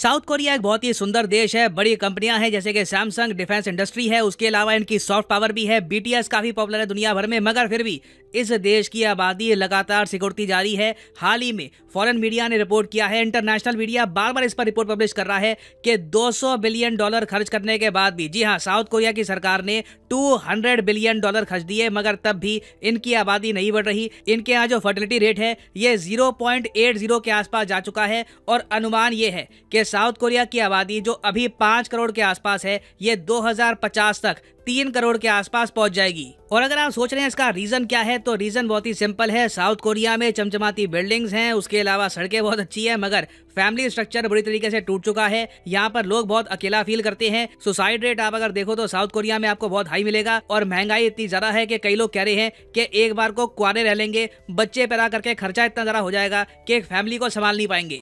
south Korea एक बहुत ही सुंदर देश है बड़ी कंपनियां हैं जैसे कि सैमसंग डिफेंस इंडस्ट्री है उसके अलावा इनकी सॉफ्ट पावर भी है बीटीएस काफी पॉपुलर है दुनिया भर में मगर फिर भी इस देश की आबादी लगातार सिकुड़ती जा रही है हाल ही में फॉरेन मीडिया ने रिपोर्ट किया है इंटरनेशनल मीडिया बार बार इस पर रिपोर्ट पब्लिश कर रहा है कि 200 बिलियन डॉलर खर्च करने के बाद भी जी हाँ साउथ कोरिया की सरकार ने 200 बिलियन डॉलर खर्च दिए मगर तब भी इनकी आबादी नहीं बढ़ रही इनके यहाँ जो फर्टिलिटी रेट है ये जीरो के आसपास जा चुका है और अनुमान ये है कि साउथ कोरिया की आबादी जो अभी पाँच करोड़ के आसपास है ये 2050 तक तीन करोड़ के आसपास पहुंच जाएगी और अगर आप सोच रहे हैं इसका रीजन क्या है तो रीजन बहुत ही सिंपल है साउथ कोरिया में चमचमाती बिल्डिंग्स हैं उसके अलावा सड़कें बहुत अच्छी है मगर फैमिली स्ट्रक्चर बुरी तरीके से टूट चुका है यहाँ पर लोग बहुत अकेला फील करते हैं सुसाइड रेट आप अगर देखो तो साउथ कोरिया में आपको बहुत हाई मिलेगा और महंगाई इतनी ज्यादा है की कई लोग कह रहे हैं की एक बार को कुरे रह लेंगे बच्चे पैदा करके खर्चा इतना ज्यादा हो जाएगा की एक फैमिली को संभाल नहीं पाएंगे